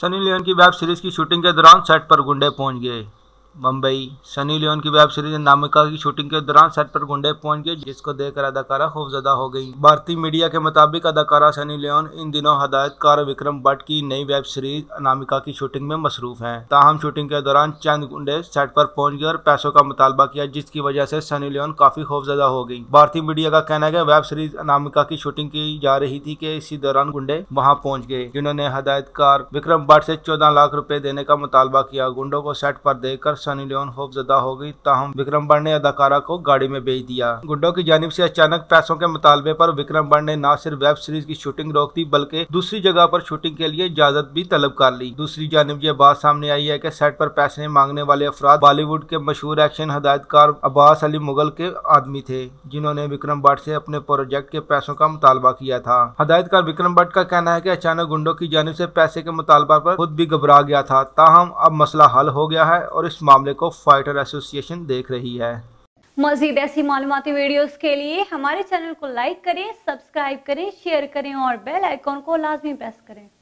सनी लियोन की web series की shooting के दौरान सेट पर गुंडे पहुंच गए मुंबई सनी लियोन की वेब सीरीज नामिका की शूटिंग के दौरान सेट पर गुंडे पहुंच गए जिसको देखकर अदाकारा खौफजदा हो गई भारतीय मीडिया के मुताबिक अदाकारा सनी लियोन इन दिनों हदायतकार विक्रम भट्ट की नई वेब सीरीज अनामिका की शूटिंग में मसरूफ हैं ताहम शूटिंग के दौरान चंद गुंडे सेट पर पहुंच गए और पैसों का मुतालबा किया जिसकी वजह से सनी लियोन काफी खौफजदा हो गई भारतीय मीडिया का कहना है वेब सीरीज अनामिका की शूटिंग की जा रही थी के इसी दौरान गुंडे वहाँ पहुंच गए जिन्होंने हदायतकार विक्रम भट्ट से चौदह लाख रुपए देने का मुतालबा किया गुंडों को सेट पर देखकर सनी लियोन जदा हो गई ताहम विक्रम बड़ ने अदाकारा को गाड़ी में भेज दिया गुड्डो की जानब ऐसी अचानक पैसों के मुतालबे आरोप विक्रम बड़ ने न सिर्फ वेब सीरीज की शूटिंग रोक दी बल्कि दूसरी जगह आरोप शूटिंग के लिए इजाजत भी तलब कर ली दूसरी जानब ये बात सामने आई है की सेट आरोप पैसे मांगने वाले अफराद बॉलीवुड के मशहूर एक्शन हदायतकार अब्बास अली मुगल के आदमी थे जिन्होंने विक्रम भट्ट ऐसी अपने प्रोजेक्ट के पैसों का मुतालबा किया था हदायतकार विक्रम भट्ट का कहना है की अचानक गुंडो की जानब ऐसी पैसे के मुतालबा आरोप खुद भी घबरा गया था ताहम अब मसला हल हो गया है और इस मामले को फाइटर एसोसिएशन देख रही है मजीद ऐसी मालूमती वीडियोस के लिए हमारे चैनल को लाइक करें सब्सक्राइब करें शेयर करें और बेल आइकॉन को लाजमी प्रेस करें